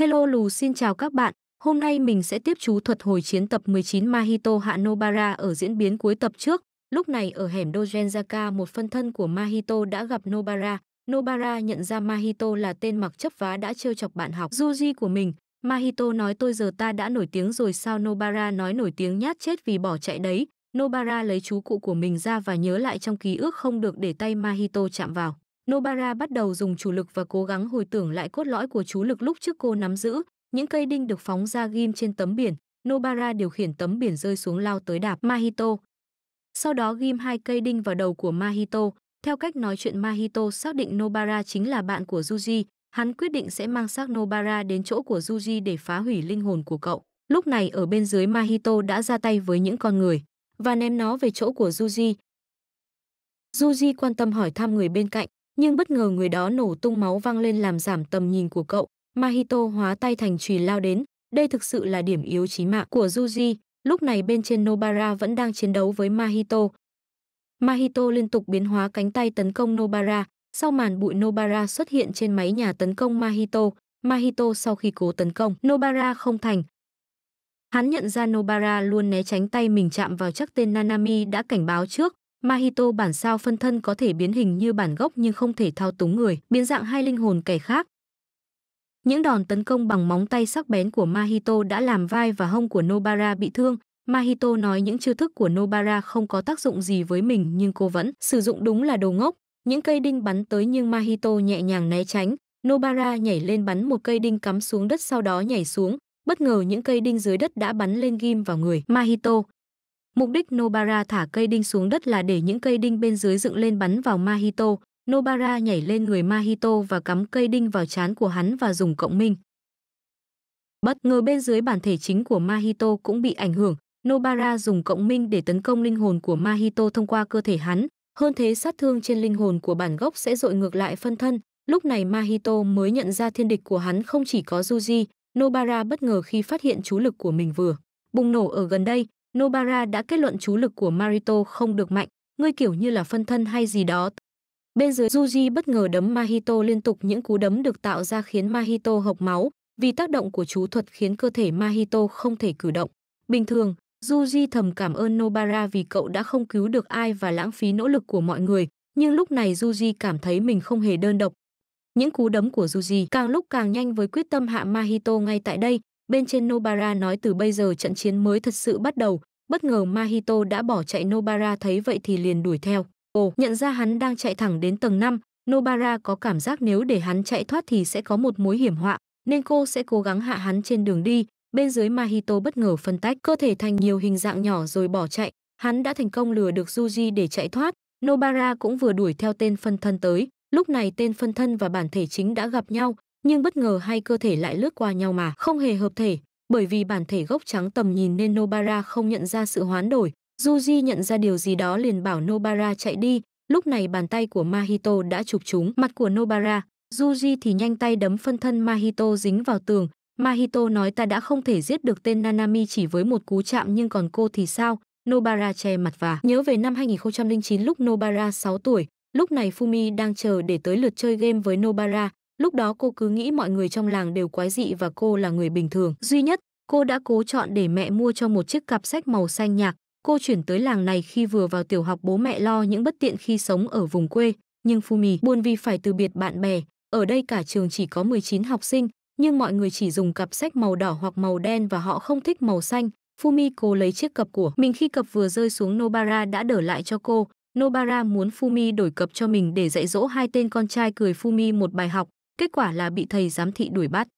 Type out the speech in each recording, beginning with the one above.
Hello Lù xin chào các bạn. Hôm nay mình sẽ tiếp chú thuật hồi chiến tập 19 Mahito hạ Nobara ở diễn biến cuối tập trước. Lúc này ở hẻm Dojenzaka, một phân thân của Mahito đã gặp Nobara. Nobara nhận ra Mahito là tên mặc chấp vá đã trêu chọc bạn học Juji của mình. Mahito nói tôi giờ ta đã nổi tiếng rồi sao Nobara nói nổi tiếng nhát chết vì bỏ chạy đấy. Nobara lấy chú cụ của mình ra và nhớ lại trong ký ức không được để tay Mahito chạm vào. Nobara bắt đầu dùng chủ lực và cố gắng hồi tưởng lại cốt lõi của chú lực lúc trước cô nắm giữ, những cây đinh được phóng ra ghim trên tấm biển, Nobara điều khiển tấm biển rơi xuống lao tới đạp Mahito. Sau đó ghim hai cây đinh vào đầu của Mahito, theo cách nói chuyện Mahito xác định Nobara chính là bạn của Juji, hắn quyết định sẽ mang xác Nobara đến chỗ của Juji để phá hủy linh hồn của cậu. Lúc này ở bên dưới Mahito đã ra tay với những con người và ném nó về chỗ của Juji. Juji quan tâm hỏi thăm người bên cạnh, nhưng bất ngờ người đó nổ tung máu văng lên làm giảm tầm nhìn của cậu. Mahito hóa tay thành chùy lao đến, đây thực sự là điểm yếu chí mạng của Juji, lúc này bên trên Nobara vẫn đang chiến đấu với Mahito. Mahito liên tục biến hóa cánh tay tấn công Nobara, sau màn bụi Nobara xuất hiện trên máy nhà tấn công Mahito, Mahito sau khi cố tấn công, Nobara không thành. Hắn nhận ra Nobara luôn né tránh tay mình chạm vào chắc tên Nanami đã cảnh báo trước, Mahito bản sao phân thân có thể biến hình như bản gốc nhưng không thể thao túng người, biến dạng hai linh hồn kẻ khác. Những đòn tấn công bằng móng tay sắc bén của Mahito đã làm vai và hông của Nobara bị thương. Mahito nói những chiêu thức của Nobara không có tác dụng gì với mình nhưng cô vẫn sử dụng đúng là đồ ngốc. Những cây đinh bắn tới nhưng Mahito nhẹ nhàng né tránh. Nobara nhảy lên bắn một cây đinh cắm xuống đất sau đó nhảy xuống. Bất ngờ những cây đinh dưới đất đã bắn lên ghim vào người Mahito. Mục đích Nobara thả cây đinh xuống đất là để những cây đinh bên dưới dựng lên bắn vào Mahito. Nobara nhảy lên người Mahito và cắm cây đinh vào trán của hắn và dùng cộng minh. Bất ngờ bên dưới bản thể chính của Mahito cũng bị ảnh hưởng, Nobara dùng cộng minh để tấn công linh hồn của Mahito thông qua cơ thể hắn, hơn thế sát thương trên linh hồn của bản gốc sẽ dội ngược lại phân thân, lúc này Mahito mới nhận ra thiên địch của hắn không chỉ có Juji, Nobara bất ngờ khi phát hiện chú lực của mình vừa bùng nổ ở gần đây, Nobara đã kết luận chú lực của Marito không được mạnh, ngươi kiểu như là phân thân hay gì đó. Bên dưới Juji bất ngờ đấm Mahito liên tục những cú đấm được tạo ra khiến Mahito hộc máu, vì tác động của chú thuật khiến cơ thể Mahito không thể cử động. Bình thường, Juji thầm cảm ơn Nobara vì cậu đã không cứu được ai và lãng phí nỗ lực của mọi người, nhưng lúc này Juji cảm thấy mình không hề đơn độc. Những cú đấm của Juji càng lúc càng nhanh với quyết tâm hạ Mahito ngay tại đây, Bên trên Nobara nói từ bây giờ trận chiến mới thật sự bắt đầu, bất ngờ Mahito đã bỏ chạy Nobara thấy vậy thì liền đuổi theo. Ồ, nhận ra hắn đang chạy thẳng đến tầng 5, Nobara có cảm giác nếu để hắn chạy thoát thì sẽ có một mối hiểm họa, nên cô sẽ cố gắng hạ hắn trên đường đi. Bên dưới Mahito bất ngờ phân tách cơ thể thành nhiều hình dạng nhỏ rồi bỏ chạy. Hắn đã thành công lừa được Juji để chạy thoát. Nobara cũng vừa đuổi theo tên phân thân tới. Lúc này tên phân thân và bản thể chính đã gặp nhau, nhưng bất ngờ hai cơ thể lại lướt qua nhau mà không hề hợp thể, bởi vì bản thể gốc trắng tầm nhìn nên Nobara không nhận ra sự hoán đổi, Juji nhận ra điều gì đó liền bảo Nobara chạy đi, lúc này bàn tay của Mahito đã chụp trúng mặt của Nobara, Juji thì nhanh tay đấm phân thân Mahito dính vào tường, Mahito nói ta đã không thể giết được tên Nanami chỉ với một cú chạm nhưng còn cô thì sao? Nobara che mặt và nhớ về năm 2009 lúc Nobara 6 tuổi, lúc này Fumi đang chờ để tới lượt chơi game với Nobara, Lúc đó cô cứ nghĩ mọi người trong làng đều quái dị và cô là người bình thường. Duy nhất, cô đã cố chọn để mẹ mua cho một chiếc cặp sách màu xanh nhạt. Cô chuyển tới làng này khi vừa vào tiểu học bố mẹ lo những bất tiện khi sống ở vùng quê, nhưng Fumi buồn vì phải từ biệt bạn bè. Ở đây cả trường chỉ có 19 học sinh, nhưng mọi người chỉ dùng cặp sách màu đỏ hoặc màu đen và họ không thích màu xanh. Fumi cố lấy chiếc cặp của mình khi cặp vừa rơi xuống Nobara đã đỡ lại cho cô. Nobara muốn Fumi đổi cặp cho mình để dạy dỗ hai tên con trai cười Fumi một bài học, kết quả là bị thầy giám thị đuổi bắt.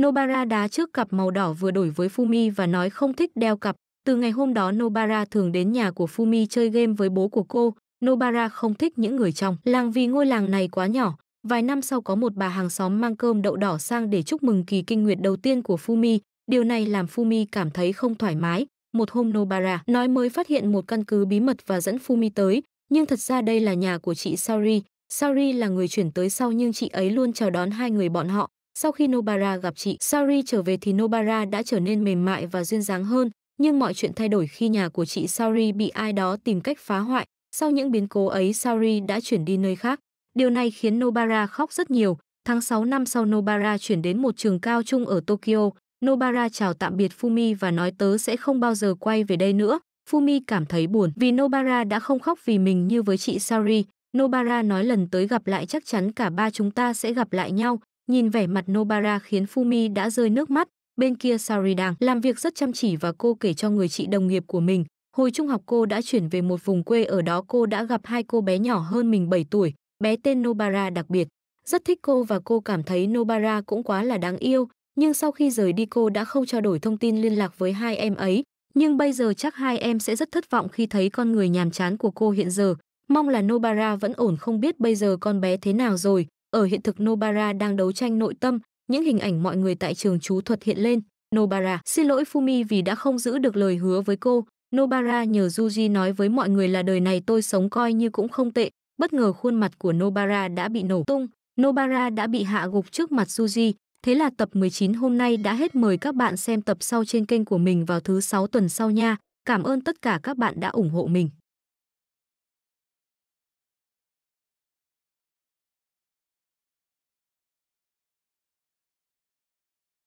Nobara đá trước cặp màu đỏ vừa đổi với Fumi và nói không thích đeo cặp. Từ ngày hôm đó Nobara thường đến nhà của Fumi chơi game với bố của cô. Nobara không thích những người trong làng vì ngôi làng này quá nhỏ. Vài năm sau có một bà hàng xóm mang cơm đậu đỏ sang để chúc mừng kỳ kinh nguyệt đầu tiên của Fumi. Điều này làm Fumi cảm thấy không thoải mái. Một hôm Nobara nói mới phát hiện một căn cứ bí mật và dẫn Fumi tới. Nhưng thật ra đây là nhà của chị Saori, Sari là người chuyển tới sau nhưng chị ấy luôn chào đón hai người bọn họ. Sau khi Nobara gặp chị Sari trở về thì Nobara đã trở nên mềm mại và duyên dáng hơn, nhưng mọi chuyện thay đổi khi nhà của chị Sari bị ai đó tìm cách phá hoại. Sau những biến cố ấy Sari đã chuyển đi nơi khác. Điều này khiến Nobara khóc rất nhiều. Tháng 6 năm sau Nobara chuyển đến một trường cao trung ở Tokyo, Nobara chào tạm biệt Fumi và nói tớ sẽ không bao giờ quay về đây nữa. Fumi cảm thấy buồn vì Nobara đã không khóc vì mình như với chị Sari. Nobara nói lần tới gặp lại chắc chắn cả ba chúng ta sẽ gặp lại nhau. Nhìn vẻ mặt Nobara khiến Fumi đã rơi nước mắt. Bên kia Sari đang làm việc rất chăm chỉ và cô kể cho người chị đồng nghiệp của mình. Hồi trung học cô đã chuyển về một vùng quê ở đó cô đã gặp hai cô bé nhỏ hơn mình 7 tuổi, bé tên Nobara đặc biệt. Rất thích cô và cô cảm thấy Nobara cũng quá là đáng yêu, nhưng sau khi rời đi cô đã không trao đổi thông tin liên lạc với hai em ấy. Nhưng bây giờ chắc hai em sẽ rất thất vọng khi thấy con người nhàm chán của cô hiện giờ. Mong là Nobara vẫn ổn không biết bây giờ con bé thế nào rồi. Ở hiện thực Nobara đang đấu tranh nội tâm, những hình ảnh mọi người tại trường chú thuật hiện lên. Nobara xin lỗi Fumi vì đã không giữ được lời hứa với cô. Nobara nhờ Juji nói với mọi người là đời này tôi sống coi như cũng không tệ. Bất ngờ khuôn mặt của Nobara đã bị nổ tung. Nobara đã bị hạ gục trước mặt Suji. Thế là tập 19 hôm nay đã hết mời các bạn xem tập sau trên kênh của mình vào thứ 6 tuần sau nha. Cảm ơn tất cả các bạn đã ủng hộ mình.